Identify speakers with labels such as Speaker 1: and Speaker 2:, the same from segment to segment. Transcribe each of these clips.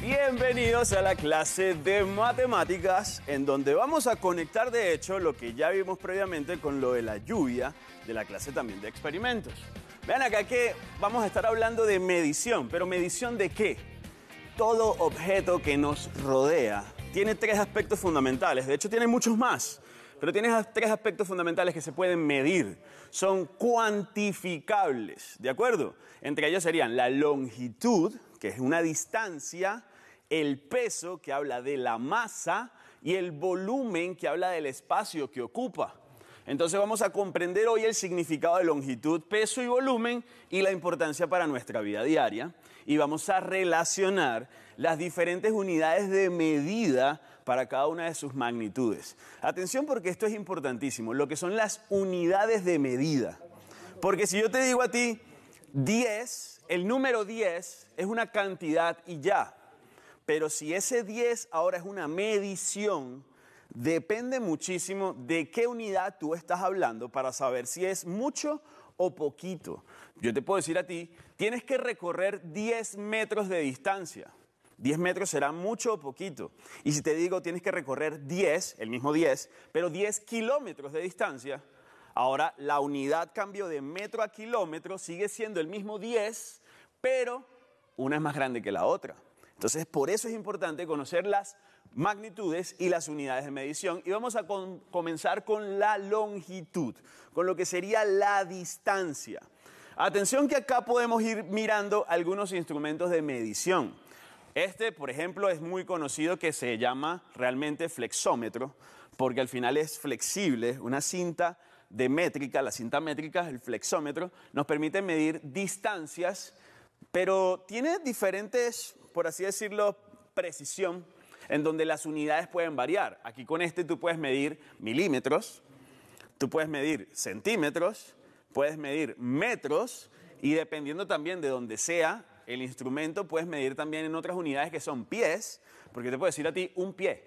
Speaker 1: Bienvenidos a la clase de matemáticas, en donde vamos a conectar de hecho lo que ya vimos previamente con lo de la lluvia de la clase también de experimentos. Vean acá que vamos a estar hablando de medición, pero medición de qué? Todo objeto que nos rodea tiene tres aspectos fundamentales. De hecho, tiene muchos más. Pero tiene tres aspectos fundamentales que se pueden medir. Son cuantificables, ¿de acuerdo? Entre ellos serían la longitud, que es una distancia, el peso, que habla de la masa, y el volumen, que habla del espacio que ocupa. Entonces vamos a comprender hoy el significado de longitud, peso y volumen y la importancia para nuestra vida diaria y vamos a relacionar las diferentes unidades de medida para cada una de sus magnitudes. Atención porque esto es importantísimo, lo que son las unidades de medida. Porque si yo te digo a ti 10, el número 10 es una cantidad y ya. Pero si ese 10 ahora es una medición, depende muchísimo de qué unidad tú estás hablando para saber si es mucho o o poquito. Yo te puedo decir a ti, tienes que recorrer 10 metros de distancia. 10 metros será mucho o poquito. Y si te digo, tienes que recorrer 10, el mismo 10, pero 10 kilómetros de distancia, ahora la unidad cambio de metro a kilómetro, sigue siendo el mismo 10, pero una es más grande que la otra. Entonces, por eso es importante conocer las magnitudes y las unidades de medición. Y vamos a comenzar con la longitud, con lo que sería la distancia. Atención que acá podemos ir mirando algunos instrumentos de medición. Este, por ejemplo, es muy conocido que se llama realmente flexómetro, porque al final es flexible, una cinta de métrica, la cinta métrica, el flexómetro, nos permite medir distancias, pero tiene diferentes, por así decirlo, precisión en donde las unidades pueden variar. Aquí con este tú puedes medir milímetros, tú puedes medir centímetros, puedes medir metros y dependiendo también de donde sea el instrumento, puedes medir también en otras unidades que son pies, porque te puedo decir a ti un pie.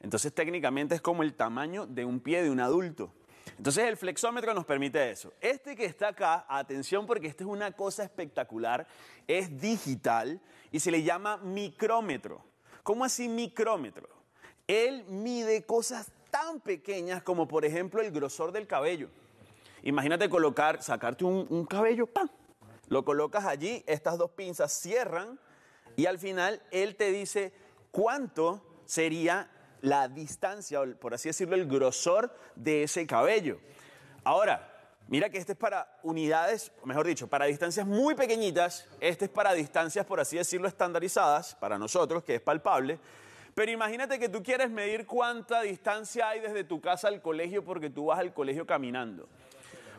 Speaker 1: Entonces técnicamente es como el tamaño de un pie de un adulto. Entonces el flexómetro nos permite eso. Este que está acá, atención porque esta es una cosa espectacular, es digital y se le llama micrómetro. ¿Cómo así micrómetro? Él mide cosas tan pequeñas como por ejemplo el grosor del cabello. Imagínate colocar, sacarte un, cabello, ¡pam! Lo colocas allí, estas dos pinzas cierran y al final él te dice cuánto sería la distancia, por así decirlo, el grosor de ese cabello. Ahora, Mira que este es para unidades, mejor dicho, para distancias muy pequeñitas. Este es para distancias, por así decirlo, estandarizadas, para nosotros, que es palpable. Pero imagínate que tú quieres medir cuánta distancia hay desde tu casa al colegio porque tú vas al colegio caminando.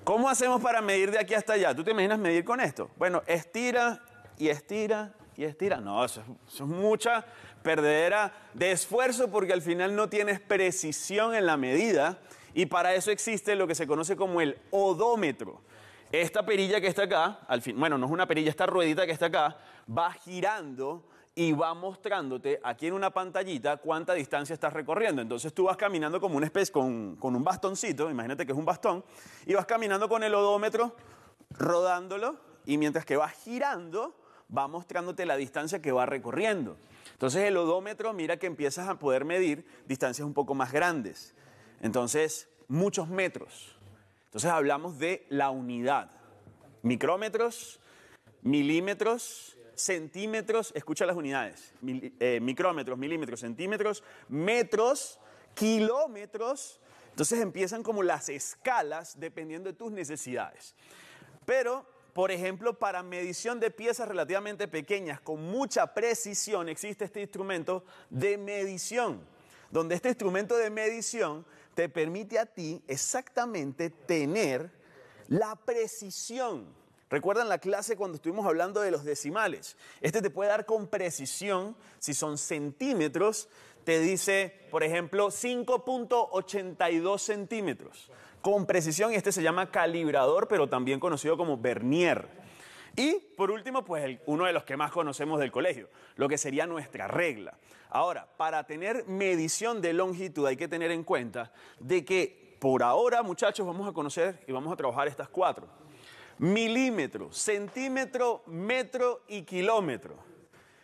Speaker 1: ¿Cómo hacemos para medir de aquí hasta allá? ¿Tú te imaginas medir con esto? Bueno, estira y estira y estira. No, eso, es mucha perdedera de esfuerzo porque al final no tienes precisión en la medida y para eso existe lo que se conoce como el odómetro. Esta perilla que está acá, al fin, bueno, no es una perilla, esta ruedita que está acá, va girando y va mostrándote aquí en una pantallita cuánta distancia estás recorriendo. Entonces tú vas caminando como una especie, con, con un bastoncito, imagínate que es un bastón, y vas caminando con el odómetro, rodándolo, y mientras que vas girando, va mostrándote la distancia que va recorriendo. Entonces el odómetro mira que empiezas a poder medir distancias un poco más grandes. Entonces, muchos metros. Entonces hablamos de la unidad. Micrómetros, milímetros, centímetros, escucha las unidades. Eh, micrómetros, milímetros, centímetros, metros, kilómetros. Entonces empiezan como las escalas dependiendo de tus necesidades. Pero, por ejemplo, para medición de piezas relativamente pequeñas con mucha precisión existe este instrumento de medición, donde este instrumento de medición te permite a ti exactamente tener la precisión. Recuerdan la clase cuando estuvimos hablando de los decimales. Este te puede dar con precisión, si son centímetros, te dice, por ejemplo, 5.82 centímetros. Con precisión, y este se llama calibrador, pero también conocido como vernier. Y por último, pues uno de los que más conocemos del colegio, lo que sería nuestra regla. Ahora, para tener medición de longitud hay que tener en cuenta de que por ahora, muchachos, vamos a conocer y vamos a trabajar estas cuatro. Milímetro, centímetro, metro y kilómetro.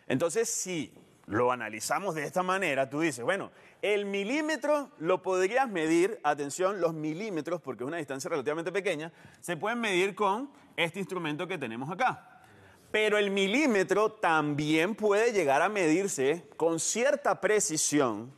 Speaker 1: Entonces, si lo analizamos de esta manera, tú dices, bueno, el milímetro lo podrías medir, atención, los milímetros, porque es una distancia relativamente pequeña, se pueden medir con este instrumento que tenemos acá. Pero el milímetro también puede llegar a medirse con cierta precisión,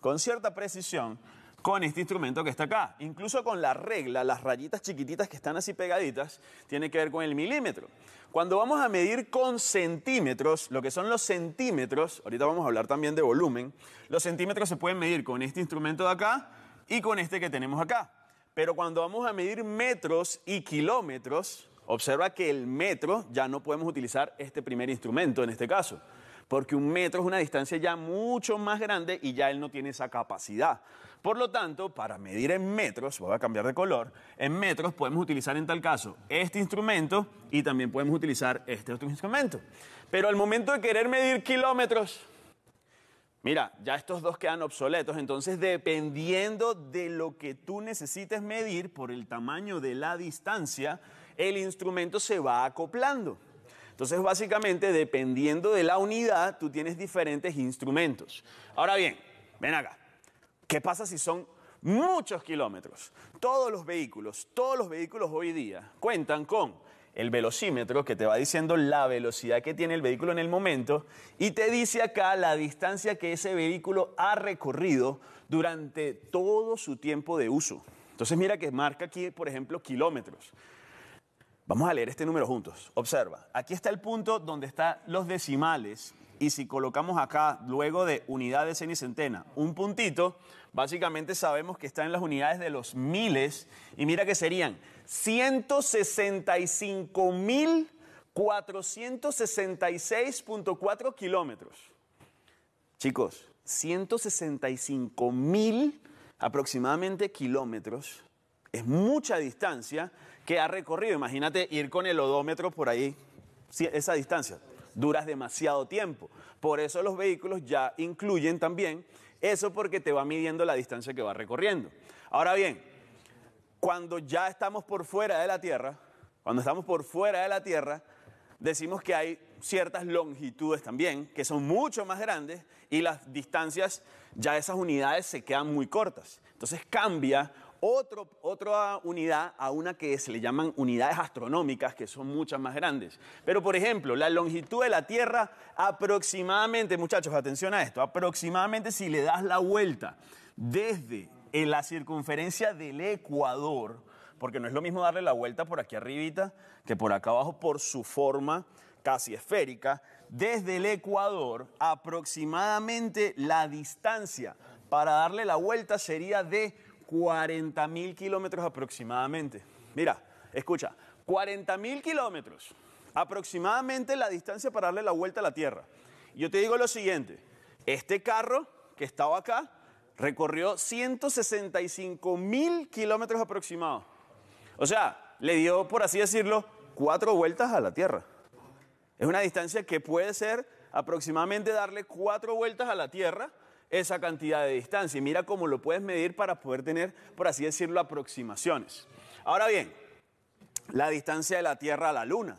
Speaker 1: con cierta precisión, con este instrumento que está acá. Incluso con la regla, las rayitas chiquititas que están así pegaditas, tiene que ver con el milímetro. Cuando vamos a medir con centímetros, lo que son los centímetros, ahorita vamos a hablar también de volumen, los centímetros se pueden medir con este instrumento de acá y con este que tenemos acá. Pero cuando vamos a medir metros y kilómetros, observa que el metro ya no podemos utilizar este primer instrumento en este caso porque un metro es una distancia ya mucho más grande y ya él no tiene esa capacidad. Por lo tanto, para medir en metros, voy a cambiar de color, en metros podemos utilizar en tal caso este instrumento y también podemos utilizar este otro instrumento. Pero al momento de querer medir kilómetros, mira, ya estos dos quedan obsoletos, entonces dependiendo de lo que tú necesites medir por el tamaño de la distancia, el instrumento se va acoplando. Entonces, básicamente, dependiendo de la unidad, tú tienes diferentes instrumentos. Ahora bien, ven acá. ¿Qué pasa si son muchos kilómetros? Todos los vehículos, todos los vehículos hoy día cuentan con el velocímetro que te va diciendo la velocidad que tiene el vehículo en el momento y te dice acá la distancia que ese vehículo ha recorrido durante todo su tiempo de uso. Entonces mira que marca aquí, por ejemplo, kilómetros. Vamos a leer este número juntos. Observa, aquí está el punto donde están los decimales y si colocamos acá, luego de unidades centena, un puntito, básicamente sabemos que está en las unidades de los miles, y mira que serían 165.466.4 kilómetros. Chicos, 165.000 aproximadamente kilómetros. Es mucha distancia que ha recorrido. Imagínate ir con el odómetro por ahí, esa distancia duras demasiado tiempo. Por eso los vehículos ya incluyen también eso porque te va midiendo la distancia que va recorriendo. Ahora bien, cuando ya estamos por fuera de la Tierra, cuando estamos por fuera de la Tierra, decimos que hay ciertas longitudes también, que son mucho más grandes y las distancias, ya esas unidades se quedan muy cortas. Entonces cambia otro, otra unidad a una que se le llaman unidades astronómicas, que son muchas más grandes. Pero, por ejemplo, la longitud de la Tierra, aproximadamente, muchachos, atención a esto, aproximadamente si le das la vuelta desde en la circunferencia del Ecuador, porque no es lo mismo darle la vuelta por aquí arribita que por acá abajo por su forma casi esférica, desde el Ecuador aproximadamente la distancia para darle la vuelta sería de 40.000 mil kilómetros aproximadamente. Mira, escucha, 40.000 mil kilómetros aproximadamente la distancia para darle la vuelta a la Tierra. Yo te digo lo siguiente, este carro que estaba acá recorrió 165.000 mil kilómetros aproximados. O sea, le dio, por así decirlo, cuatro vueltas a la Tierra. Es una distancia que puede ser aproximadamente darle cuatro vueltas a la Tierra esa cantidad de distancia. Y mira cómo lo puedes medir para poder tener, por así decirlo, aproximaciones. Ahora bien, la distancia de la Tierra a la Luna.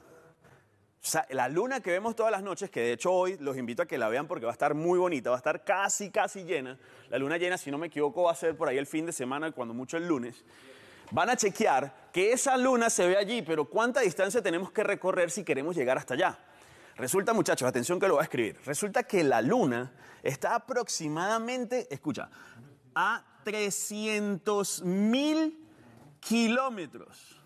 Speaker 1: la luna que vemos todas las noches, que de hecho hoy los invito a que la vean porque va a estar muy bonita, va a estar casi, casi llena. La luna llena, si no me equivoco, va a ser por ahí el fin de semana, cuando mucho el lunes. Van a chequear que esa luna se ve allí, pero cuánta distancia tenemos que recorrer si queremos llegar hasta allá. Resulta, muchachos, atención que lo va a escribir. Resulta que la luna está aproximadamente, escucha, a 300 mil kilómetros.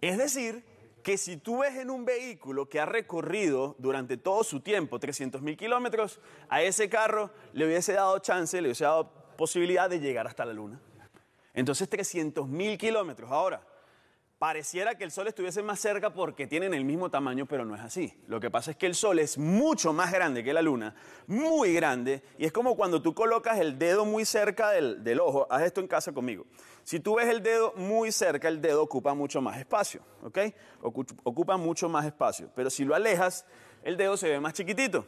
Speaker 1: Es decir, que si tú ves en un vehículo que ha recorrido durante todo su tiempo 300.000 mil kilómetros, a ese carro le hubiese dado chance, le hubiese dado posibilidad de llegar hasta la luna. Entonces 300 mil kilómetros. Ahora, Pareciera que el Sol estuviese más cerca porque tienen el mismo tamaño, pero no es así. Lo que pasa es que el Sol es mucho más grande que la Luna, muy grande, y es como cuando tú colocas el dedo muy cerca del, ojo. Haz esto en casa conmigo. Si tú ves el dedo muy cerca, el dedo ocupa mucho más espacio, ¿ok? Ocupa mucho más espacio. Pero si lo alejas, el dedo se ve más chiquitito.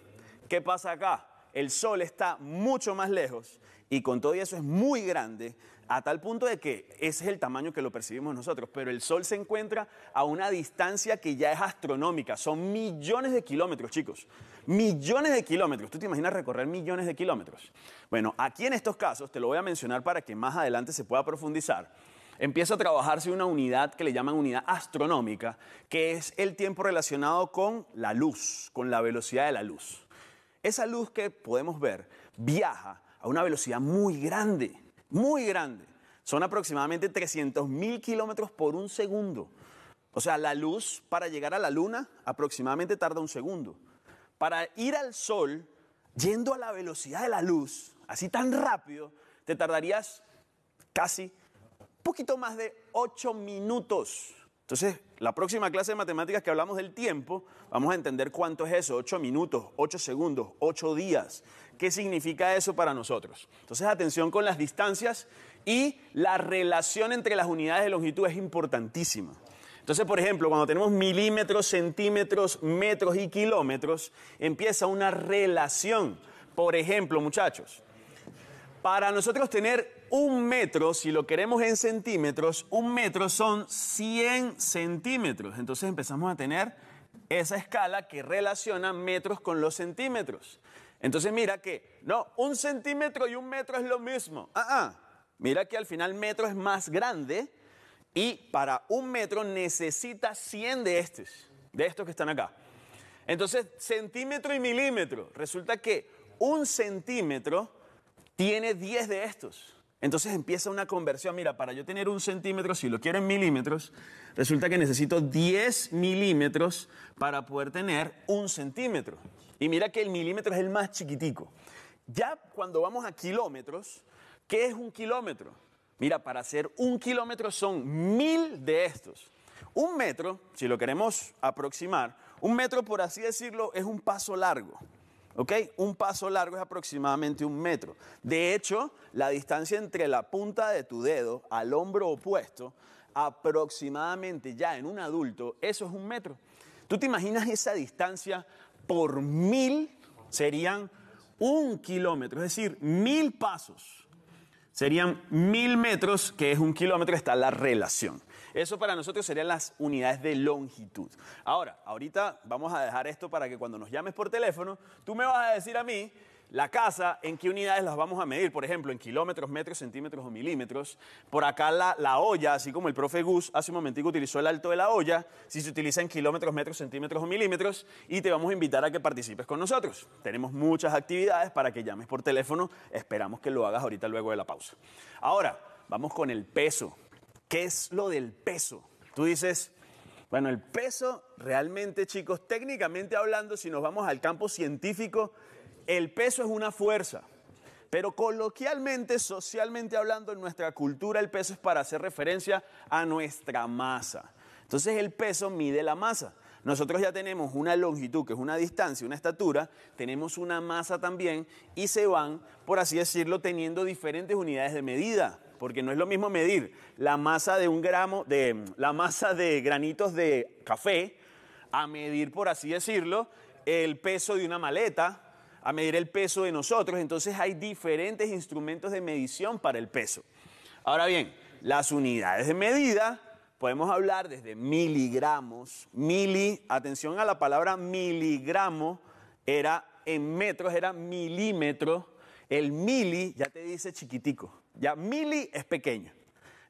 Speaker 1: ¿Qué pasa acá? El Sol está mucho más lejos y con todo eso es muy grande, a tal punto de que ese es el tamaño que lo percibimos nosotros. Pero el Sol se encuentra a una distancia que ya es astronómica. Son millones de kilómetros, chicos. Millones de kilómetros. ¿Tú te imaginas recorrer millones de kilómetros? Bueno, aquí en estos casos, te lo voy a mencionar para que más adelante se pueda profundizar empieza a trabajarse una unidad que le llaman unidad astronómica, que es el tiempo relacionado con la luz, con la velocidad de la luz. Esa luz que podemos ver viaja a una velocidad muy grande, muy grande. Son aproximadamente 300.000 mil kilómetros por un segundo. O sea, la luz para llegar a la luna aproximadamente tarda un segundo. Para ir al sol, yendo a la velocidad de la luz, así tan rápido, te tardarías casi poquito más de 8 minutos. Entonces, la próxima clase de matemáticas que hablamos del tiempo, vamos a entender cuánto es eso, 8 minutos, 8 segundos, 8 días. ¿Qué significa eso para nosotros? Entonces, atención con las distancias y la relación entre las unidades de longitud es importantísima. Entonces, por ejemplo, cuando tenemos milímetros, centímetros, metros y kilómetros, empieza una relación. Por ejemplo, muchachos, para nosotros tener un metro, si lo queremos en centímetros, un metro son 100 centímetros. Entonces empezamos a tener esa escala que relaciona metros con los centímetros. Entonces mira que, no, un centímetro y un metro es lo mismo. Ah, ah. Mira que al final metro es más grande y para un metro necesita 100 de estos, de estos que están acá. Entonces, centímetro y milímetro. Resulta que un centímetro tiene 10 de estos. Entonces empieza una conversión. Mira, para yo tener un centímetro, si lo quiero en milímetros, resulta que necesito 10 milímetros para poder tener un centímetro. Y mira que el milímetro es el más chiquitico. Ya cuando vamos a kilómetros, ¿qué es un kilómetro? Mira, para hacer un kilómetro son mil de estos. Un metro, si lo queremos aproximar, un metro, por así decirlo, es un paso largo. ¿Ok? Un paso largo es aproximadamente un metro. De hecho, la distancia entre la punta de tu dedo al hombro opuesto, aproximadamente ya en un adulto, eso es un metro. ¿Tú te imaginas esa distancia por mil serían un kilómetro, es decir, mil pasos. Serían mil metros, que es un kilómetro, está la relación. Eso para nosotros serían las unidades de longitud. Ahora, ahorita vamos a dejar esto para que cuando nos llames por teléfono, tú me vas a decir a mí la casa, ¿en qué unidades las vamos a medir? Por ejemplo, en kilómetros, metros, centímetros o milímetros. Por acá la, olla, así como el profe Gus hace un momentico utilizó el alto de la olla, si se utiliza en kilómetros, metros, centímetros o milímetros, y te vamos a invitar a que participes con nosotros. Tenemos muchas actividades para que llames por teléfono, esperamos que lo hagas ahorita luego de la pausa. Ahora, vamos con el peso. ¿Qué es lo del peso? Tú dices, bueno, el peso realmente, chicos, técnicamente hablando, si nos vamos al campo científico, el peso es una fuerza, pero coloquialmente, socialmente hablando, en nuestra cultura el peso es para hacer referencia a nuestra masa. Entonces el peso mide la masa. Nosotros ya tenemos una longitud, que es una distancia, una estatura, tenemos una masa también y se van, por así decirlo, teniendo diferentes unidades de medida, porque no es lo mismo medir la masa de un gramo, de la masa de granitos de café, a medir, por así decirlo, el peso de una maleta a medir el peso de nosotros, entonces hay diferentes instrumentos de medición para el peso. Ahora bien, las unidades de medida podemos hablar desde miligramos, mili, atención a la palabra miligramo, era en metros, era milímetro, el mili ya te dice chiquitico, ya mili es pequeño.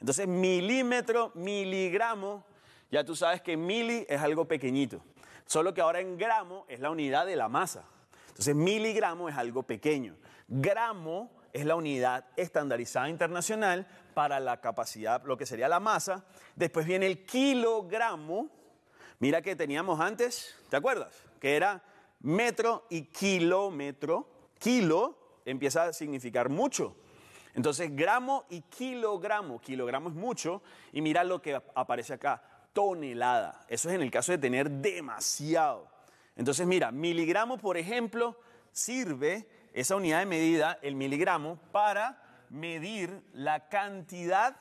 Speaker 1: Entonces milímetro, miligramo, ya tú sabes que mili es algo pequeñito. Solo que ahora en gramo es la unidad de la masa. Entonces, miligramo es algo pequeño. Gramo es la unidad estandarizada internacional para la capacidad, lo que sería la masa. Después viene el kilogramo. Mira que teníamos antes, ¿te acuerdas? Que era metro y kilómetro. Kilo empieza a significar mucho. Entonces, gramo y kilogramo. Kilogramo es mucho. Y mira lo que aparece acá, tonelada. Eso es en el caso de tener demasiado. Entonces, mira, miligramo, por ejemplo, sirve esa unidad de medida, el miligramo, para medir la cantidad,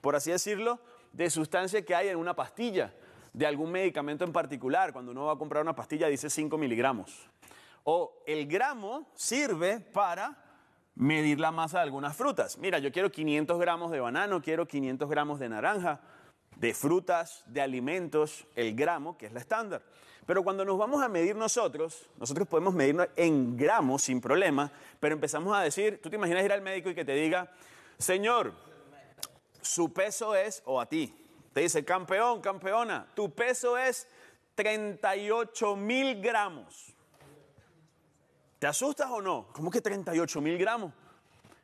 Speaker 1: por así decirlo, de sustancia que hay en una pastilla, de algún medicamento en particular. Cuando uno va a comprar una pastilla dice 5 miligramos. O el gramo sirve para medir la masa de algunas frutas. Mira, yo quiero 500 gramos de banano, quiero 500 gramos de naranja, de frutas, de alimentos, el gramo, que es la estándar. Pero cuando nos vamos a medir nosotros, nosotros podemos medirnos en gramos sin problema, pero empezamos a decir, tú te imaginas ir al médico y que te diga, señor, su peso es, o a ti, te dice, campeón, campeona, tu peso es 38 mil gramos. ¿Te asustas o no? ¿Cómo que 38 mil gramos?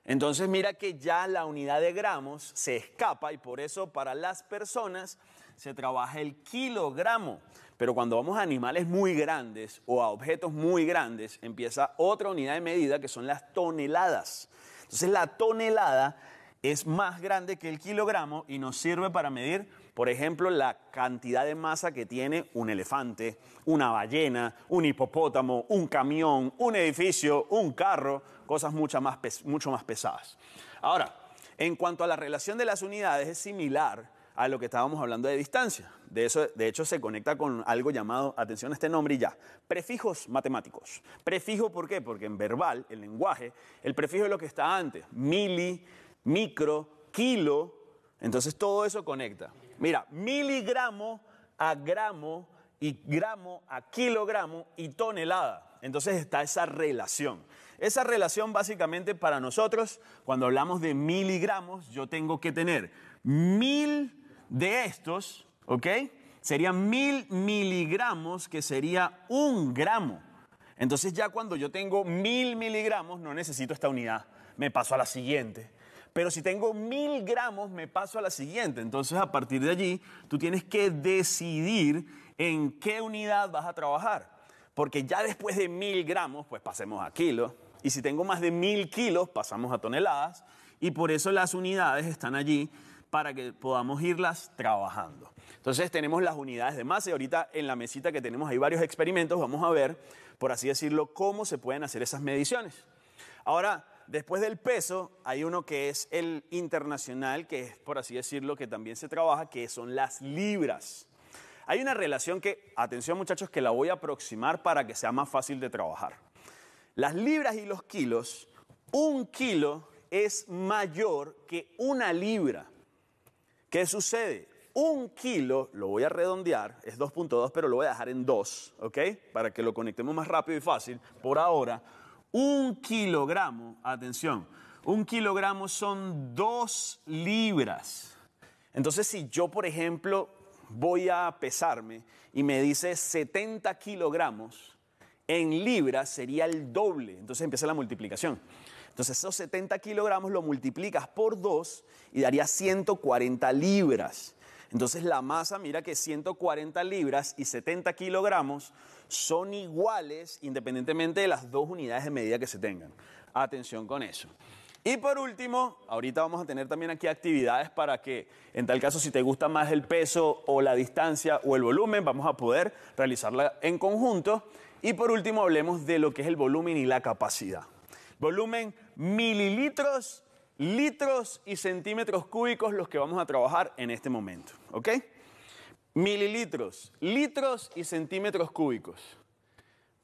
Speaker 1: Entonces mira que ya la unidad de gramos se escapa y por eso para las personas se trabaja el kilogramo. Pero cuando vamos a animales muy grandes o a objetos muy grandes, empieza otra unidad de medida que son las toneladas. Entonces la tonelada es más grande que el kilogramo y nos sirve para medir, por ejemplo, la cantidad de masa que tiene un elefante, una ballena, un hipopótamo, un camión, un edificio, un carro cosas mucho más pesadas. Ahora, en cuanto a la relación de las unidades, es similar a lo que estábamos hablando de distancia. De, eso, de hecho, se conecta con algo llamado, atención a este nombre y ya, prefijos matemáticos. Prefijo, ¿por qué? Porque en verbal, en lenguaje, el prefijo es lo que está antes, mili, micro, kilo, entonces todo eso conecta. Mira, miligramo a gramo y gramo a kilogramo y tonelada. Entonces está esa relación. Esa relación básicamente para nosotros, cuando hablamos de miligramos, yo tengo que tener mil de estos, ¿ok? Serían mil miligramos, que sería un gramo. Entonces ya cuando yo tengo mil miligramos, no necesito esta unidad, me paso a la siguiente. Pero si tengo mil gramos, me paso a la siguiente. Entonces, a partir de allí, tú tienes que decidir en qué unidad vas a trabajar. Porque ya después de mil gramos, pues pasemos a kilo, y si tengo más de mil kilos, pasamos a toneladas. Y por eso las unidades están allí para que podamos irlas trabajando. Entonces tenemos las unidades de masa y ahorita en la mesita que tenemos hay varios experimentos, vamos a ver, por así decirlo, cómo se pueden hacer esas mediciones. Ahora, después del peso, hay uno que es el internacional, que es, por así decirlo, que también se trabaja, que son las libras. Hay una relación que, atención muchachos, que la voy a aproximar para que sea más fácil de trabajar las libras y los kilos, un kilo es mayor que una libra. ¿Qué sucede? Un kilo, lo voy a redondear, es 2.2, pero lo voy a dejar en 2, ¿ok? Para que lo conectemos más rápido y fácil. Por ahora, un kilogramo, atención, un kilogramo son dos libras. Entonces, si yo, por ejemplo, voy a pesarme y me dice 70 kilogramos, en libras sería el doble. Entonces empieza la multiplicación. Entonces esos 70 kilogramos lo multiplicas por 2 y daría 140 libras. Entonces la masa, mira que 140 libras y 70 kilogramos son iguales independientemente de las dos unidades de medida que se tengan. Atención con eso. Y por último, ahorita vamos a tener también aquí actividades para que, en tal caso, si te gusta más el peso o la distancia o el volumen, vamos a poder realizarla en conjunto. Y por último hablemos de lo que es el volumen y la capacidad. Volumen, mililitros, litros y centímetros cúbicos los que vamos a trabajar en este momento. ¿Ok? Mililitros, litros y centímetros cúbicos.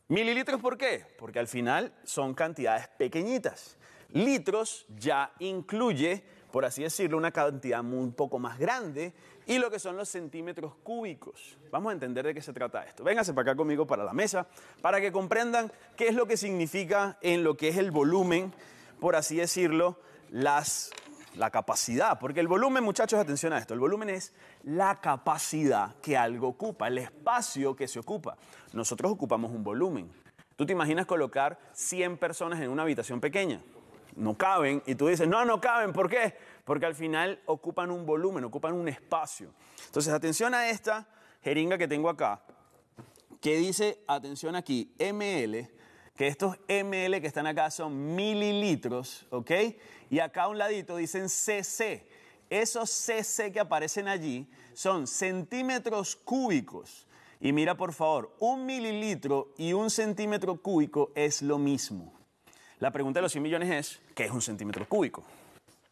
Speaker 1: Mililitros, ¿por qué? Porque al final son cantidades pequeñitas. Litros ya incluye, por así decirlo, una cantidad un poco más grande y lo que son los centímetros cúbicos. Vamos a entender de qué se trata esto. Vénganse para acá conmigo para la mesa para que comprendan qué es lo que significa en lo que es el volumen, por así decirlo, la capacidad, porque el volumen, muchachos, atención a esto, el volumen es la capacidad que algo ocupa, el espacio que se ocupa. Nosotros ocupamos un volumen. Tú te imaginas colocar 100 personas en una habitación pequeña no caben y tú dices, no, no caben, ¿por qué? Porque al final ocupan un volumen, ocupan un espacio. Entonces, atención a esta jeringa que tengo acá, que dice, atención aquí, ml, que estos ml que están acá son mililitros, ¿ok? Y acá a un ladito dicen cc. Esos cc que aparecen allí son centímetros cúbicos. Y mira, por favor, un mililitro y un centímetro cúbico es lo mismo. La pregunta de los 100 millones es, ¿qué es un centímetro cúbico?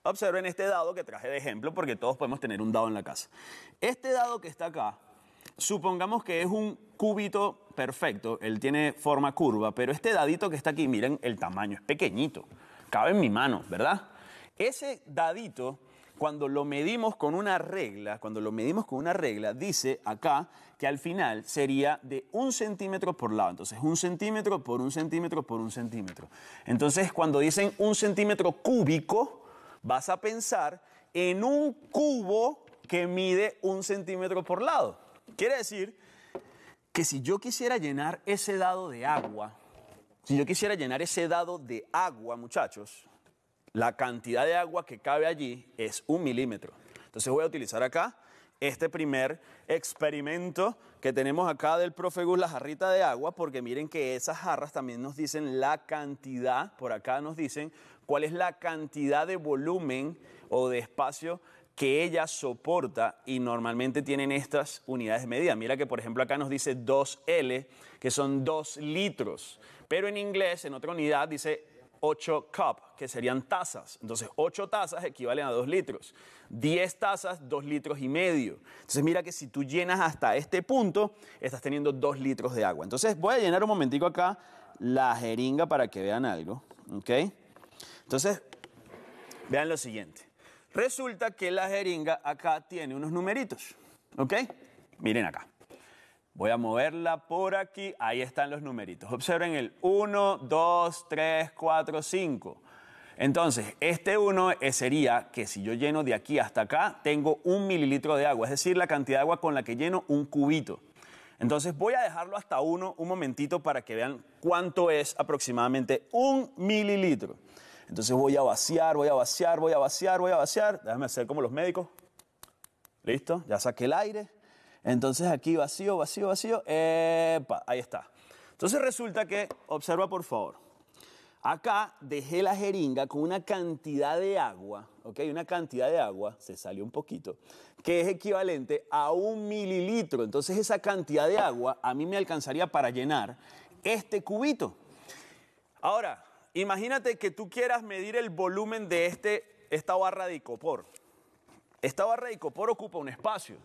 Speaker 1: Observen este dado que traje de ejemplo porque todos podemos tener un dado en la casa. Este dado que está acá, supongamos que es un cúbito perfecto, él tiene forma curva, pero este dadito que está aquí, miren el tamaño, es pequeñito, cabe en mi mano, ¿verdad? Ese dadito cuando lo medimos con una regla, cuando lo medimos con una regla, dice acá que al final sería de un centímetro por lado. Entonces, un centímetro por un centímetro por un centímetro. Entonces, cuando dicen un centímetro cúbico, vas a pensar en un cubo que mide un centímetro por lado. Quiere decir que si yo quisiera llenar ese dado de agua, si yo quisiera llenar ese dado de agua, muchachos, la cantidad de agua que cabe allí es un milímetro. Entonces voy a utilizar acá este primer experimento que tenemos acá del Gus la jarrita de agua, porque miren que esas jarras también nos dicen la cantidad, por acá nos dicen cuál es la cantidad de volumen o de espacio que ella soporta y normalmente tienen estas unidades de medida. Mira que por ejemplo acá nos dice 2L, que son 2 litros, pero en inglés, en otra unidad, dice 8 cup, que serían tazas. Entonces, 8 tazas equivalen a 2 litros. 10 tazas, 2 litros y medio. Entonces, mira que si tú llenas hasta este punto, estás teniendo 2 litros de agua. Entonces, voy a llenar un momentico acá la jeringa para que vean algo, ¿ok? Entonces, vean lo siguiente. Resulta que la jeringa acá tiene unos numeritos, ¿ok? Miren acá. Voy a moverla por aquí. Ahí están los numeritos. Observen el 1, 2, 3, 4, 5. Entonces, este 1 eh, sería que si yo lleno de aquí hasta acá, tengo un mililitro de agua, es decir, la cantidad de agua con la que lleno un cubito. Entonces voy a dejarlo hasta uno un momentito para que vean cuánto es aproximadamente un mililitro. Entonces voy a vaciar, voy a vaciar, voy a vaciar, voy a vaciar. Déjame hacer como los médicos. Listo, ya saqué el aire. Entonces aquí vacío, vacío, vacío. Epa, ahí está. Entonces resulta que, observa por favor, acá dejé la jeringa con una cantidad de agua, ¿ok? Una cantidad de agua, se salió un poquito, que es equivalente a un mililitro. Entonces esa cantidad de agua a mí me alcanzaría para llenar este cubito. Ahora, imagínate que tú quieras medir el volumen de este, esta barra de icopor. Esta barra de icopor ocupa un espacio.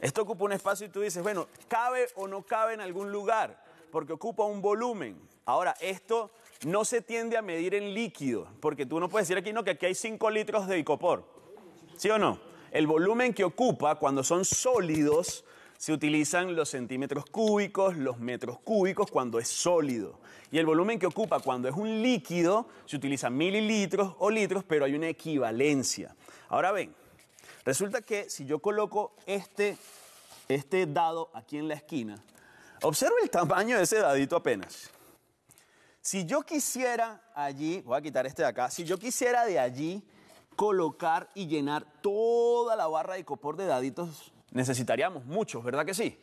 Speaker 1: Esto ocupa un espacio y tú dices, bueno, ¿cabe o no cabe en algún lugar? Porque ocupa un volumen. Ahora, esto no se tiende a medir en líquido, porque tú no puedes decir aquí, no, que aquí hay 5 litros de icopor. ¿Sí o no? El volumen que ocupa cuando son sólidos se utilizan los centímetros cúbicos, los metros cúbicos cuando es sólido. Y el volumen que ocupa cuando es un líquido se utiliza mililitros o litros, pero hay una equivalencia. Ahora ven, Resulta que si yo coloco este, este dado aquí en la esquina, observe el tamaño de ese dadito apenas. Si yo quisiera allí, voy a quitar este de acá, si yo quisiera de allí colocar y llenar toda la barra de copor de daditos, necesitaríamos muchos, ¿verdad que sí?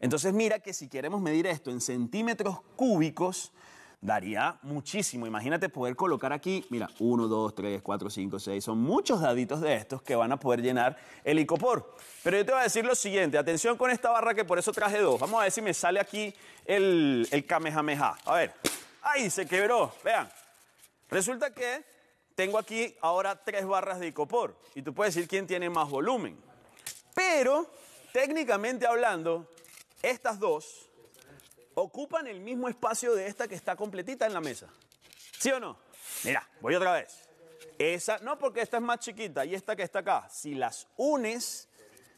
Speaker 1: Entonces mira que si queremos medir esto en centímetros cúbicos, daría muchísimo. Imagínate poder colocar aquí, mira, 1, 2, 3, 4, 5, 6. Son muchos daditos de estos que van a poder llenar el icopor. Pero yo te voy a decir lo siguiente. Atención con esta barra que por eso traje dos. Vamos a ver si me sale aquí el, el kamehameha. A ver. ¡Ay! Se quebró. Vean. Resulta que tengo aquí ahora tres barras de icopor. Y tú puedes decir quién tiene más volumen. Pero, técnicamente hablando, estas dos ocupan el mismo espacio de esta que está completita en la mesa. ¿Sí o no? Mira, voy otra vez. Esa, no porque esta es más chiquita y esta que está acá. Si las unes,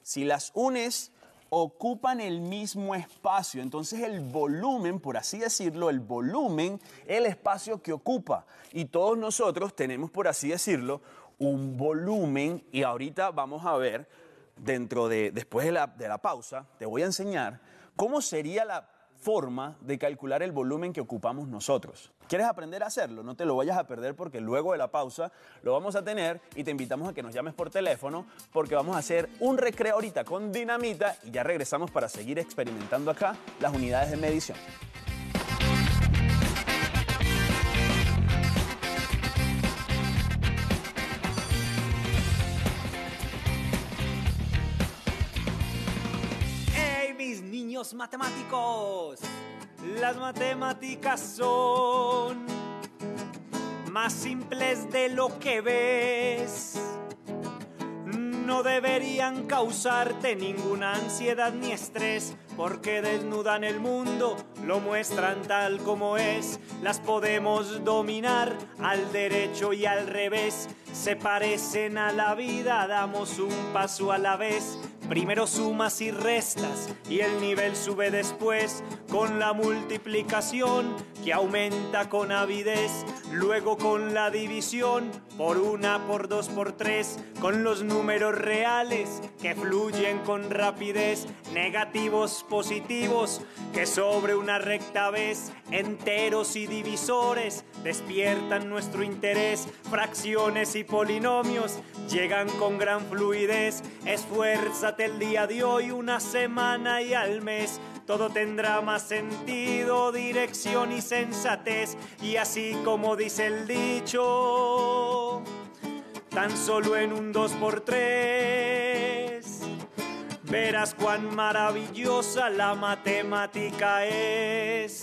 Speaker 1: si las unes, ocupan el mismo espacio. Entonces el volumen, por así decirlo, el volumen, el espacio que ocupa. Y todos nosotros tenemos, por así decirlo, un volumen. Y ahorita vamos a ver, dentro de, después de la, de la pausa, te voy a enseñar cómo sería la forma de calcular el volumen que ocupamos nosotros. ¿Quieres aprender a hacerlo? No te lo vayas a perder porque luego de la pausa lo vamos a tener y te invitamos a que nos llames por teléfono porque vamos a hacer un recreo ahorita con dinamita y ya regresamos para seguir experimentando acá las unidades de medición.
Speaker 2: matemáticos. Las matemáticas son más simples de lo que ves. No deberían causarte ninguna ansiedad ni estrés, porque desnudan el mundo, lo muestran tal como es. Las podemos dominar al derecho y al revés. Se parecen a la vida, damos un paso a la vez Primero sumas y restas y el nivel sube después con la multiplicación que aumenta con avidez, luego con la división por una, por dos, por tres, con los números reales que fluyen con rapidez, negativos, positivos, que sobre una recta vez, enteros y divisores, despiertan nuestro interés, fracciones y polinomios llegan con gran fluidez, esfuérzate el día de hoy, una semana y al mes, todo tendrá más sentido, dirección y sensatez. Y así como dice el dicho, tan solo en un 2 por 3 verás cuán maravillosa la matemática es.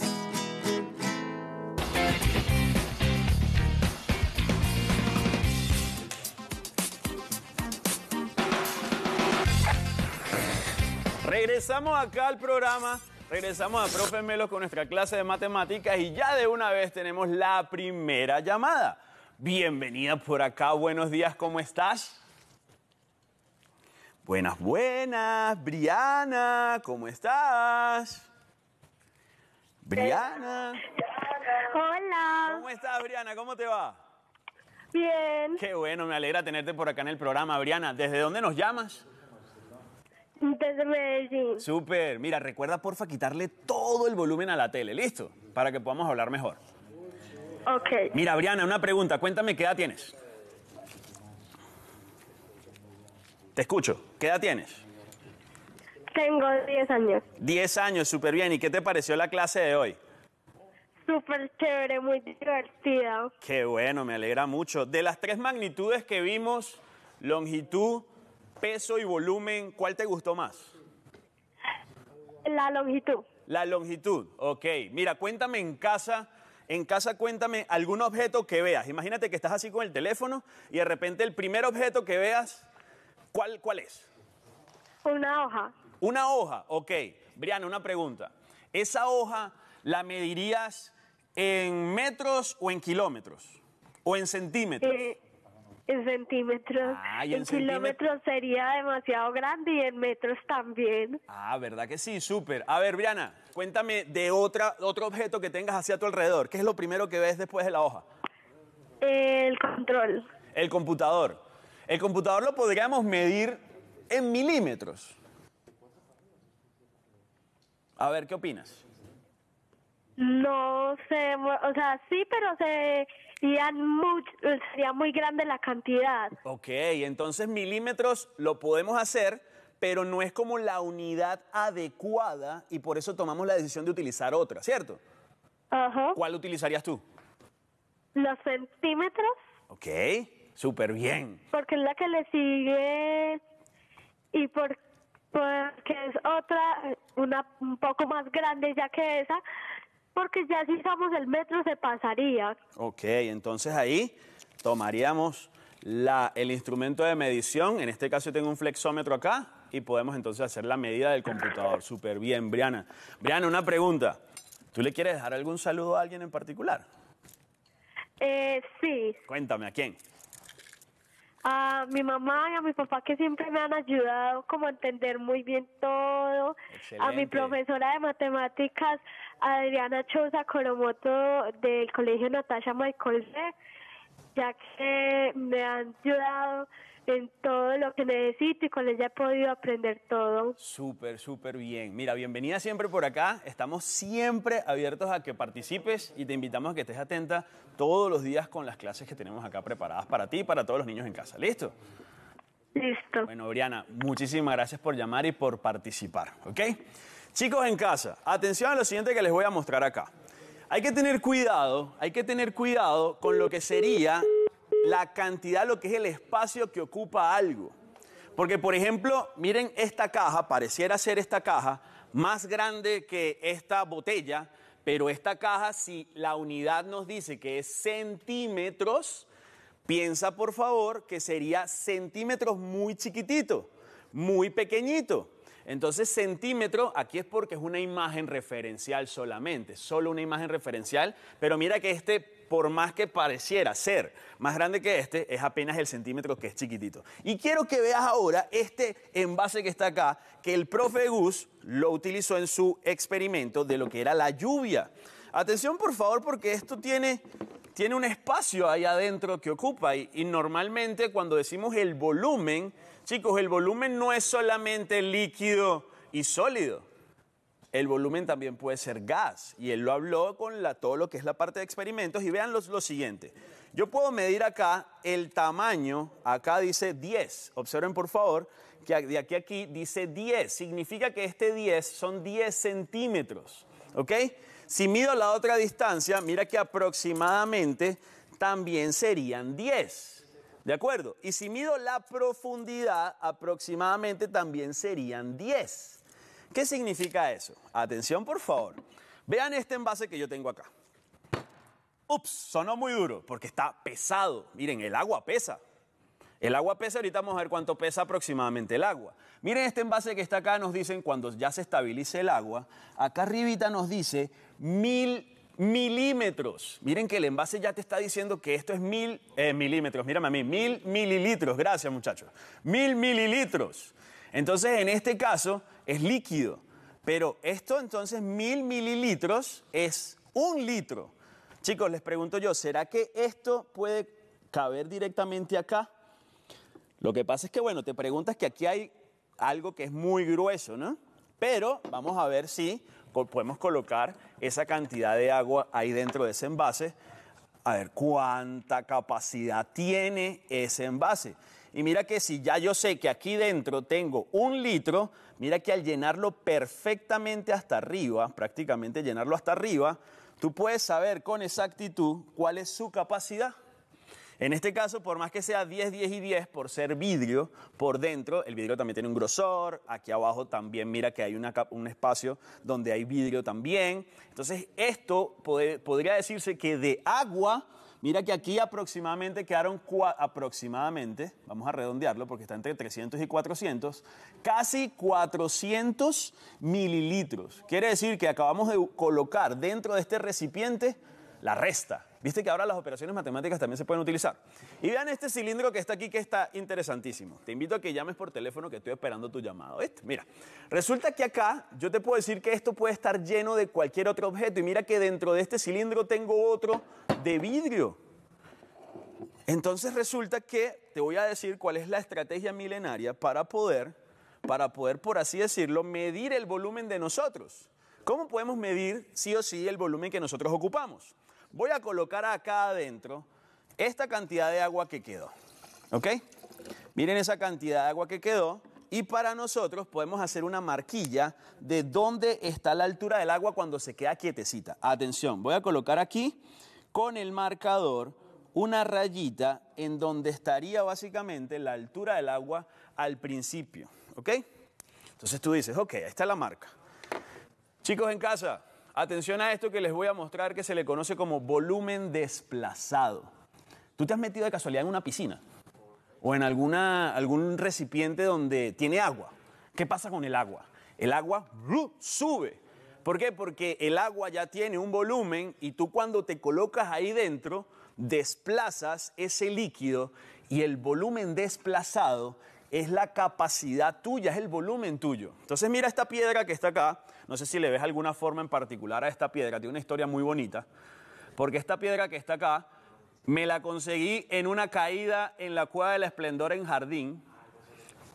Speaker 1: Regresamos acá al programa. Regresamos a Profe Melos con nuestra clase de matemáticas y ya de una vez tenemos la primera llamada. Bienvenida por acá, buenos días, ¿cómo estás? Buenas, buenas, Briana, ¿cómo estás? Briana. Hola. ¿Cómo estás, Briana? ¿Cómo te va? Bien. Qué bueno, me alegra tenerte por acá en el programa, Briana. ¿Desde dónde nos llamas? Desde Medellín. Súper. Mira, recuerda porfa quitarle todo el volumen a la tele, ¿listo? Para que podamos hablar mejor. Ok. Mira, Briana, una pregunta. Cuéntame qué edad tienes. Te escucho. ¿Qué edad tienes?
Speaker 3: Tengo 10 años.
Speaker 1: 10 años, súper bien. ¿Y qué te pareció la clase de hoy?
Speaker 3: Súper chévere, muy divertida.
Speaker 1: Qué bueno, me alegra mucho. De las tres magnitudes que vimos, longitud, peso y volumen, ¿cuál te gustó más? La longitud. La longitud, ok. Mira, cuéntame en casa, en casa cuéntame algún objeto que veas. Imagínate que estás así con el teléfono y de repente el primer objeto que veas, ¿cuál, cuál es? Una hoja. Una hoja, ok. Briana, una pregunta. ¿Esa hoja la medirías en metros o en kilómetros? ¿O en centímetros?
Speaker 3: Eh, en centímetros. Ah, en, en kilómetros sería demasiado grande y en metros también.
Speaker 1: Ah, ¿verdad que sí? Súper. A ver, Briana, cuéntame de otra, otro objeto que tengas hacia tu alrededor. ¿Qué es lo primero que ves después de la hoja? El control. El computador. El computador lo podríamos medir en milímetros. A ver, ¿qué opinas?
Speaker 3: No sé, o sea, sí, pero se sería muy grande la cantidad.
Speaker 1: Ok, entonces milímetros lo podemos hacer, pero no es como la unidad adecuada y por eso tomamos la decisión de utilizar otra, ¿cierto? Ajá. ¿Cuál utilizarías tú? Los centímetros. Ok, súper bien.
Speaker 3: Porque es la que le sigue y porque es otra, una un poco más grande ya que esa, porque ya si usamos el metro se pasaría.
Speaker 1: Ok, entonces ahí tomaríamos la, el instrumento de medición, en este caso tengo un flexómetro acá, y podemos entonces hacer la medida del computador. Súper bien, Briana. Briana, una pregunta. ¿Tú le quieres dejar algún saludo a alguien en particular? Eh, sí. Cuéntame, ¿a quién?
Speaker 3: a mi mamá y a mi papá que siempre me han ayudado como a entender muy bien todo, a mi profesora de matemáticas Adriana Choza Colomoto del Colegio Natasha Michael ya que me han ayudado en todo lo que necesites y con ella he podido aprender todo.
Speaker 1: Súper, súper bien. Mira, bienvenida siempre por acá. Estamos siempre abiertos a que participes y te invitamos a que estés atenta todos los días con las clases que tenemos acá preparadas para ti y para todos los niños en casa. ¿Listo? Listo. Bueno, Briana, muchísimas gracias por llamar y por participar, ¿ok? Chicos en casa, atención a lo siguiente que les voy a mostrar acá. Hay que tener cuidado, hay que tener cuidado con lo que sería la cantidad, lo que es el espacio que ocupa algo. Porque, por ejemplo, miren esta caja, pareciera ser esta caja más grande que esta botella, pero esta caja, si la unidad nos dice que es centímetros, piensa por favor que sería centímetros muy chiquitito, muy pequeñito. Entonces, centímetro, aquí es porque es una imagen referencial solamente, solo una imagen referencial, pero mira que este por más que pareciera ser más grande que este, es apenas el centímetro que es chiquitito. Y quiero que veas ahora este envase que está acá, que el profe Gus lo utilizó en su experimento de lo que era la lluvia. Atención por favor porque esto tiene, tiene un espacio ahí adentro que ocupa y normalmente cuando decimos el volumen, chicos, el volumen no es solamente líquido y sólido. El volumen también puede ser gas y él lo habló con la, todo lo que es la parte de experimentos y vean lo siguiente. Yo puedo medir acá el tamaño, acá dice 10, observen por favor que de aquí a aquí dice 10, significa que este 10 son 10 centímetros, ¿ok? Si mido la otra distancia, mira que aproximadamente también serían 10. ¿De acuerdo? Y si mido la profundidad, aproximadamente también serían 10. ¿Qué significa eso? Atención, por favor. Vean este envase que yo tengo acá. Ups, sonó muy duro porque está pesado. Miren, el agua pesa. El agua pesa, ahorita vamos a ver cuánto pesa aproximadamente el agua. Miren este envase que está acá, nos dicen cuando ya se estabilice el agua, acá arribita nos dice mil milímetros. Miren que el envase ya te está diciendo que esto es mil eh, milímetros, mírame a mí, mil mililitros, gracias muchachos, mil mililitros. Entonces, en este caso, es líquido. Pero esto entonces, mil mililitros es un litro. Chicos, les pregunto yo, ¿será que esto puede caber directamente acá? Lo que pasa es que, bueno, te preguntas que aquí hay algo que es muy grueso, ¿no? Pero vamos a ver si podemos colocar esa cantidad de agua ahí dentro de ese envase. A ver cuánta capacidad tiene ese envase. Y mira que si ya yo sé que aquí dentro tengo un litro, mira que al llenarlo perfectamente hasta arriba, prácticamente llenarlo hasta arriba, tú puedes saber con exactitud cuál es su capacidad. En este caso, por más que sea 10, 10 y 10, por ser vidrio, por dentro, el vidrio también tiene un grosor, aquí abajo también mira que hay un espacio donde hay vidrio también. Entonces, esto podría decirse que de agua Mira que aquí aproximadamente quedaron aproximadamente, vamos a redondearlo porque está entre 300 y 400, casi 400 mililitros. Quiere decir que acabamos de colocar dentro de este recipiente la resta, Viste que ahora las operaciones matemáticas también se pueden utilizar. Y vean este cilindro que está aquí, que está interesantísimo. Te invito a que llames por teléfono, que estoy esperando tu llamado. Mira, resulta que acá yo te puedo decir que esto puede estar lleno de cualquier otro objeto. Y mira que dentro de este cilindro tengo otro de vidrio. Entonces resulta que te voy a decir cuál es la estrategia milenaria para poder, para poder, por así decirlo, medir el volumen de nosotros. ¿Cómo podemos medir sí o sí el volumen que nosotros ocupamos? voy a colocar acá adentro esta cantidad de agua que quedó. ¿Ok? Miren esa cantidad de agua que quedó. Y para nosotros podemos hacer una marquilla de dónde está la altura del agua cuando se queda quietecita. Atención, voy a colocar aquí con el marcador una rayita en donde estaría básicamente la altura del agua al principio. ¿Ok? Entonces tú dices, ok, ahí está la marca. Chicos en casa, Atención a esto que les voy a mostrar que se le conoce como volumen desplazado. ¿Tú te has metido de casualidad en una piscina? ¿O en alguna, algún recipiente donde tiene agua? ¿Qué pasa con el agua? El agua sube. ¿Por qué? Porque el agua ya tiene un volumen y tú cuando te colocas ahí dentro, desplazas ese líquido y el volumen desplazado es la capacidad tuya, es el volumen tuyo. Entonces mira esta piedra que está acá, no sé si le ves alguna forma en particular a esta piedra, tiene una historia muy bonita, porque esta piedra que está acá, me la conseguí en una caída en la cueva del esplendor en jardín.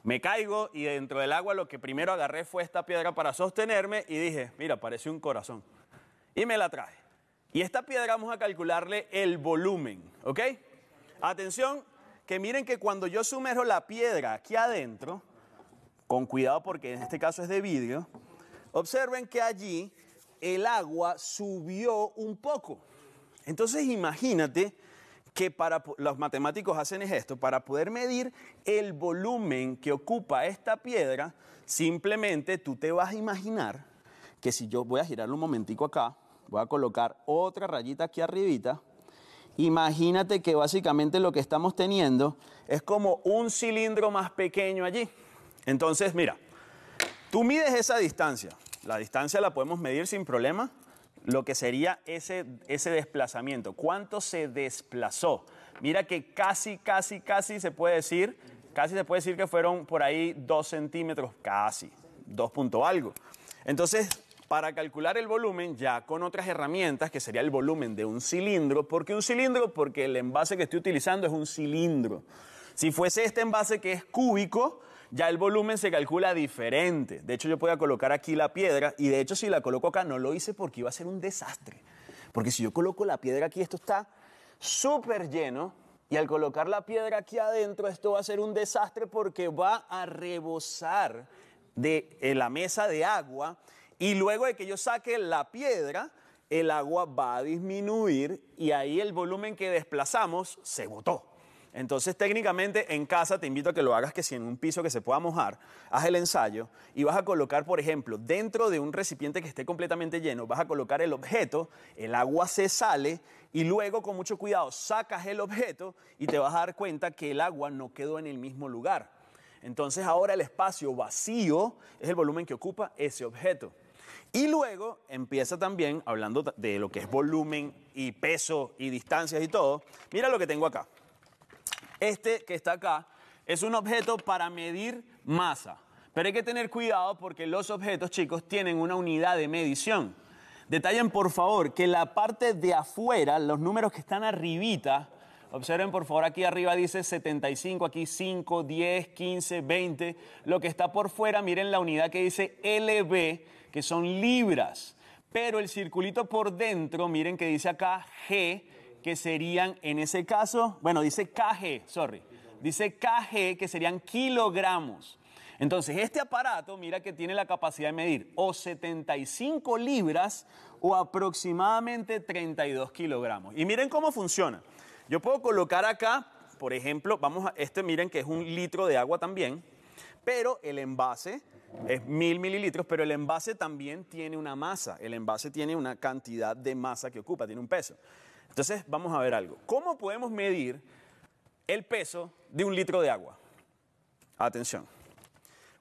Speaker 1: Me caigo y dentro del agua lo que primero agarré fue esta piedra para sostenerme y dije, mira, parece un corazón. Y me la traje. Y esta piedra vamos a calcularle el volumen, ¿ok? Atención, que miren que cuando yo sumerjo la piedra aquí adentro, con cuidado porque en este caso es de vidrio, Observen que allí el agua subió un poco. Entonces imagínate que para los matemáticos hacen esto, para poder medir el volumen que ocupa esta piedra, simplemente tú te vas a imaginar que si yo voy a girarlo un momentico acá, voy a colocar otra rayita aquí arribita, imagínate que básicamente lo que estamos teniendo es como un cilindro más pequeño allí. Entonces, mira, tú mides esa distancia, la distancia la podemos medir sin problema, lo que sería ese, ese desplazamiento. ¿Cuánto se desplazó? Mira que casi, casi, casi se puede decir, casi se puede decir que fueron por ahí dos centímetros, casi, Dos punto algo. Entonces, para calcular el volumen, ya con otras herramientas, que sería el volumen de un cilindro, ¿por qué un cilindro? Porque el envase que estoy utilizando es un cilindro. Si fuese este envase que es cúbico, ya el volumen se calcula diferente. De hecho, yo podía colocar aquí la piedra y de hecho si la coloco acá no lo hice porque iba a ser un desastre. Porque si yo coloco la piedra aquí, esto está súper lleno y al colocar la piedra aquí adentro, esto va a ser un desastre porque va a rebosar de la mesa de agua y luego de que yo saque la piedra, el agua va a disminuir y ahí el volumen que desplazamos se botó. Entonces, técnicamente en casa te invito a que lo hagas que si en un piso que se pueda mojar, haz el ensayo y vas a colocar, por ejemplo, dentro de un recipiente que esté completamente lleno, vas a colocar el objeto, el agua se sale y luego con mucho cuidado sacas el objeto y te vas a dar cuenta que el agua no quedó en el mismo lugar. Entonces, ahora el espacio vacío es el volumen que ocupa ese objeto. Y luego empieza también, hablando de lo que es volumen y peso y distancias y todo, mira lo que tengo acá. Este que está acá es un objeto para medir masa. Pero hay que tener cuidado porque los objetos, chicos, tienen una unidad de medición. Detallen, por favor, que la parte de afuera, los números que están arribita, observen, por favor, aquí arriba dice 75, aquí 5, 10, 15, 20. Lo que está por fuera, miren la unidad que dice LB, que son libras. Pero el circulito por dentro, miren que dice acá G, que serían en ese caso, bueno, dice kg, sorry, dice kg que serían kilogramos. Entonces, este aparato, mira que tiene la capacidad de medir o 75 libras o aproximadamente 32 kilogramos. Y miren cómo funciona. Yo puedo colocar acá, por ejemplo, vamos a este, miren que es un litro de agua también, pero el envase es mil mililitros, pero el envase también tiene una masa. El envase tiene una cantidad de masa que ocupa, tiene un peso. Entonces, vamos a ver algo. ¿Cómo podemos medir el peso de un litro de agua? Atención.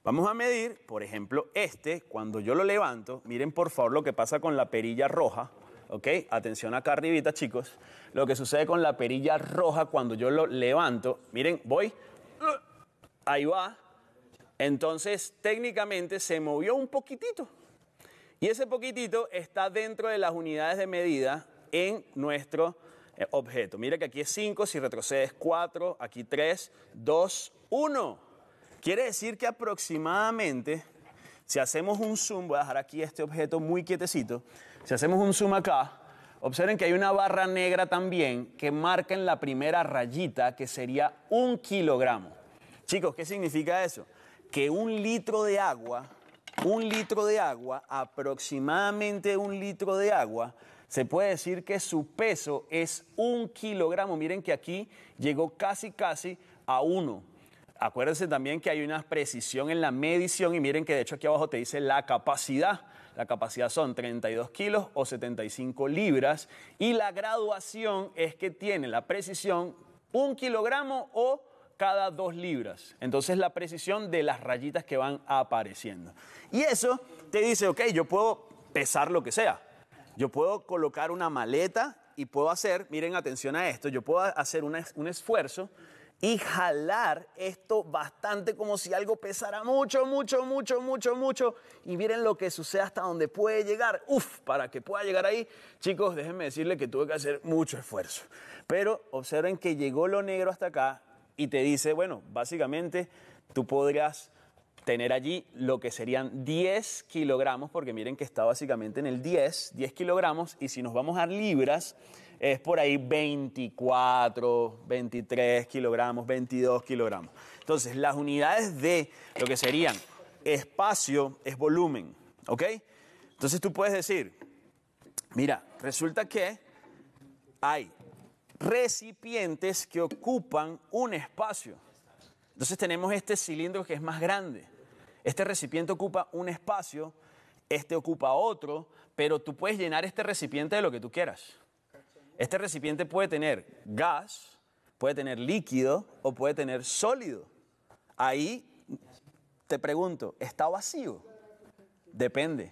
Speaker 1: Vamos a medir, por ejemplo, este, cuando yo lo levanto, miren por favor lo que pasa con la perilla roja, ¿ok? Atención acá arribita, chicos. Lo que sucede con la perilla roja cuando yo lo levanto, miren, voy, ahí va. Entonces, técnicamente se movió un poquitito. Y ese poquitito está dentro de las unidades de medida en nuestro eh, objeto. Mira que aquí es 5, si retrocedes 4, aquí 3, 2, 1. Quiere decir que aproximadamente, si hacemos un zoom, voy a dejar aquí este objeto muy quietecito, si hacemos un zoom acá, observen que hay una barra negra también que marca en la primera rayita que sería un kilogramo. Chicos, ¿qué significa eso? Que un litro de agua, un litro de agua, aproximadamente un litro de agua, se puede decir que su peso es un kilogramo. Miren que aquí llegó casi, casi a uno. Acuérdense también que hay una precisión en la medición y miren que de hecho aquí abajo te dice la capacidad. La capacidad son 32 kilos o 75 libras y la graduación es que tiene la precisión un kilogramo o cada dos libras. Entonces la precisión de las rayitas que van apareciendo. Y eso te dice, ok, yo puedo pesar lo que sea. Yo puedo colocar una maleta y puedo hacer, miren atención a esto, yo puedo hacer un, esfuerzo y jalar esto bastante como si algo pesara mucho, mucho, mucho, mucho, mucho. Y miren lo que sucede hasta donde puede llegar. Uf, para que pueda llegar ahí, chicos, déjenme decirles que tuve que hacer mucho esfuerzo. Pero observen que llegó lo negro hasta acá y te dice, bueno, básicamente tú podrías tener allí lo que serían 10 kilogramos, porque miren que está básicamente en el 10, 10 kilogramos, y si nos vamos a libras, es por ahí 24, 23 kilogramos, 22 kilogramos. Entonces, las unidades de lo que serían espacio es volumen, ¿ok? Entonces tú puedes decir, mira, resulta que hay recipientes que ocupan un espacio. Entonces tenemos este cilindro que es más grande. Este recipiente ocupa un espacio, este ocupa otro, pero tú puedes llenar este recipiente de lo que tú quieras. Este recipiente puede tener gas, puede tener líquido o puede tener sólido. Ahí te pregunto, ¿está vacío? Depende.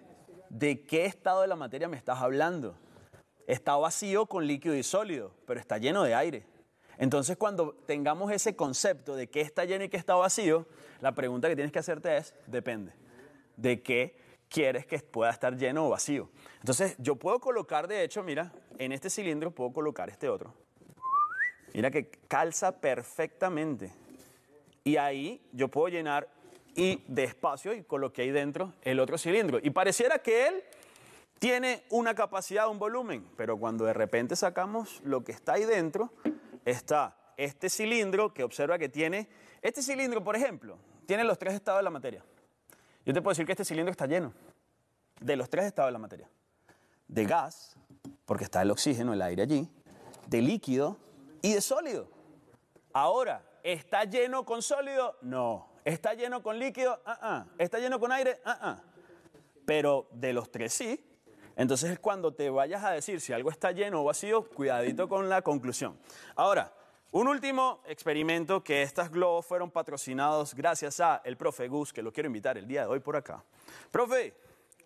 Speaker 1: ¿De qué estado de la materia me estás hablando? Está vacío con líquido y sólido, pero está lleno de aire. Entonces, cuando tengamos ese concepto de qué está lleno y qué está vacío, la pregunta que tienes que hacerte es, depende, ¿de qué quieres que pueda estar lleno o vacío? Entonces, yo puedo colocar, de hecho, mira, en este cilindro puedo colocar este otro. Mira que calza perfectamente. Y ahí yo puedo llenar y de espacio y que hay dentro el otro cilindro. Y pareciera que él tiene una capacidad, un volumen, pero cuando de repente sacamos lo que está ahí dentro, está este cilindro que observa que tiene, este cilindro, por ejemplo, tiene los tres estados de la materia. Yo te puedo decir que este cilindro está lleno de los tres estados de la materia. De gas, porque está el oxígeno, el aire allí, de líquido y de sólido. Ahora, ¿está lleno con sólido? No. ¿Está lleno con líquido? Ah, ah. ¿Está lleno con aire? Ah, ah. Pero de los tres sí, entonces, cuando te vayas a decir si algo está lleno o vacío, cuidadito con la conclusión. Ahora, un último experimento que estos globos fueron patrocinados gracias a el profe Gus, que lo quiero invitar el día de hoy por acá. Profe,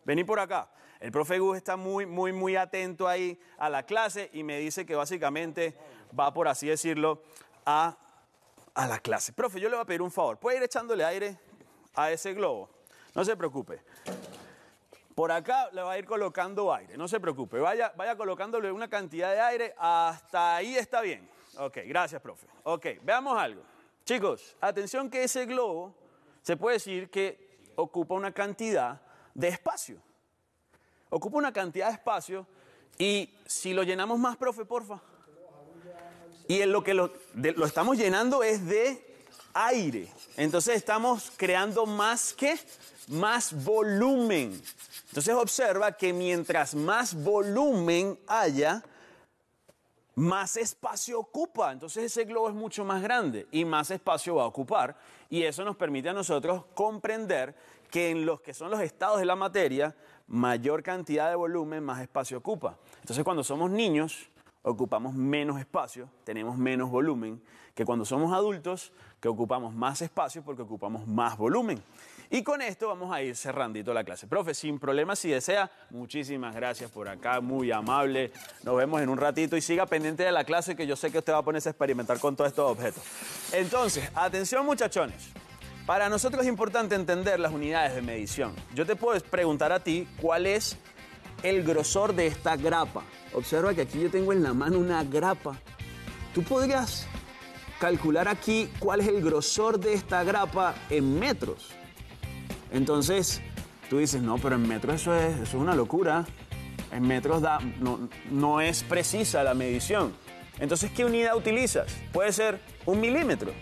Speaker 1: vení por acá. El profe Gus está muy, muy, muy atento ahí a la clase y me dice que básicamente va, por así decirlo, a, a la clase. Profe, yo le voy a pedir un favor. ¿Puede ir echándole aire a ese globo? No se preocupe. Por acá le va a ir colocando aire, no se preocupe, vaya, vaya colocándole una cantidad de aire, hasta ahí está bien. Ok, gracias, profe. Ok, veamos algo. Chicos, atención que ese globo se puede decir que ocupa una cantidad de espacio. Ocupa una cantidad de espacio y si lo llenamos más, profe, porfa. Y en lo que lo, lo estamos llenando es de aire. Entonces estamos creando más que más volumen. Entonces observa que mientras más volumen haya, más espacio ocupa. Entonces ese globo es mucho más grande y más espacio va a ocupar. Y eso nos permite a nosotros comprender que en los que son los estados de la materia, mayor cantidad de volumen, más espacio ocupa. Entonces cuando somos niños, ocupamos menos espacio, tenemos menos volumen, que cuando somos adultos, que ocupamos más espacio porque ocupamos más volumen. Y con esto vamos a ir cerrandito la clase. Profe, sin problema si desea, muchísimas gracias por acá, muy amable. Nos vemos en un ratito y siga pendiente de la clase que yo sé que usted va a ponerse a experimentar con todos estos objetos. Entonces, atención muchachones. Para nosotros es importante entender las unidades de medición. Yo te puedo preguntar a ti cuál es el grosor de esta grapa. Observa que aquí yo tengo en la mano una grapa. Tú podrías calcular aquí cuál es el grosor de esta grapa en metros. Entonces, tú dices, no, pero en metros eso es, eso es una locura. En metros da, no, no es precisa la medición. Entonces, ¿qué unidad utilizas? Puede ser un milímetro.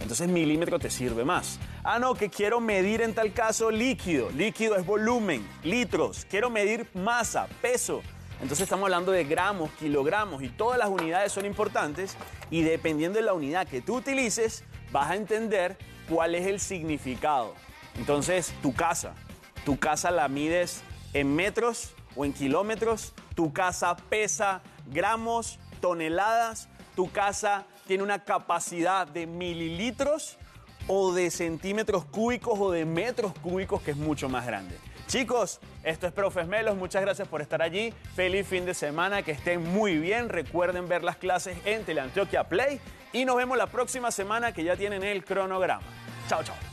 Speaker 1: Entonces, milímetro te sirve más. Ah, no, que quiero medir en tal caso líquido. Líquido es volumen, litros. Quiero medir masa, peso. Entonces estamos hablando de gramos, kilogramos y todas las unidades son importantes y dependiendo de la unidad que tú utilices, vas a entender cuál es el significado. Entonces, tu casa, tu casa la mides en metros o en kilómetros, tu casa pesa gramos, toneladas, tu casa tiene una capacidad de mililitros o de centímetros cúbicos o de metros cúbicos que es mucho más grande. Chicos, esto es Profes Melos, muchas gracias por estar allí, feliz fin de semana, que estén muy bien, recuerden ver las clases en Teleantioquia Play y nos vemos la próxima semana que ya tienen el cronograma. Chao, chao.